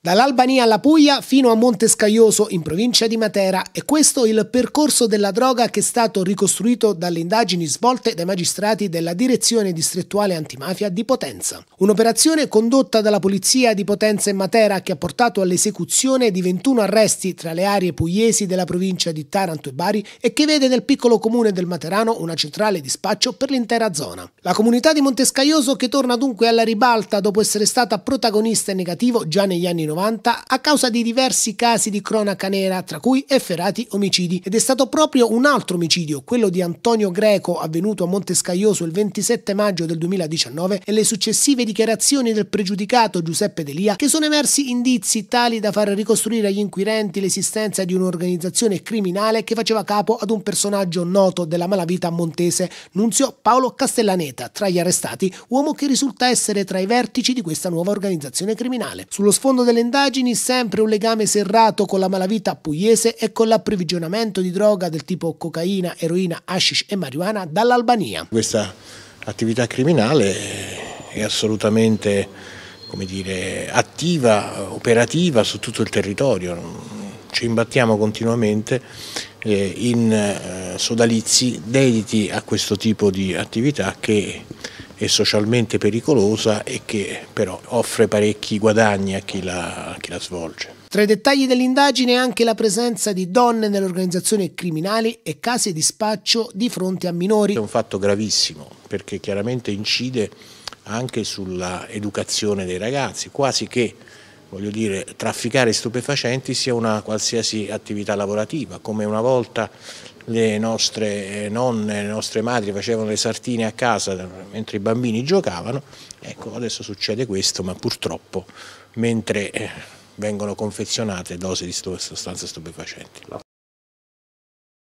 Dall'Albania alla Puglia fino a Montescaioso in provincia di Matera è questo il percorso della droga che è stato ricostruito dalle indagini svolte dai magistrati della Direzione Distrettuale Antimafia di Potenza. Un'operazione condotta dalla Polizia di Potenza e Matera che ha portato all'esecuzione di 21 arresti tra le aree pugliesi della provincia di Taranto e Bari e che vede nel piccolo comune del Materano una centrale di spaccio per l'intera zona. La comunità di Montescaioso che torna dunque alla ribalta dopo essere stata protagonista in negativo già negli anni 90 a causa di diversi casi di cronaca nera, tra cui efferati omicidi. Ed è stato proprio un altro omicidio, quello di Antonio Greco, avvenuto a Montescaglioso il 27 maggio del 2019, e le successive dichiarazioni del pregiudicato Giuseppe Delia, che sono emersi indizi tali da far ricostruire agli inquirenti l'esistenza di un'organizzazione criminale che faceva capo ad un personaggio noto della malavita montese, Nunzio Paolo Castellaneta, tra gli arrestati, uomo che risulta essere tra i vertici di questa nuova organizzazione criminale. Sullo sfondo delle le indagini sempre un legame serrato con la malavita pugliese e con l'approvvigionamento di droga del tipo cocaina, eroina, hashish e marijuana dall'Albania. Questa attività criminale è assolutamente dire, attiva, operativa su tutto il territorio. Ci imbattiamo continuamente eh, in eh, sodalizi dediti a questo tipo di attività che e socialmente pericolosa e che però offre parecchi guadagni a chi la, a chi la svolge. Tra i dettagli dell'indagine è anche la presenza di donne nelle organizzazioni criminali e case di spaccio di fronte a minori. È un fatto gravissimo perché chiaramente incide anche sulla educazione dei ragazzi, quasi che voglio dire, trafficare stupefacenti sia una qualsiasi attività lavorativa, come una volta le nostre eh, nonne, le nostre madri facevano le sartine a casa eh, mentre i bambini giocavano, ecco adesso succede questo, ma purtroppo mentre eh, vengono confezionate dosi di sostanze stupefacenti.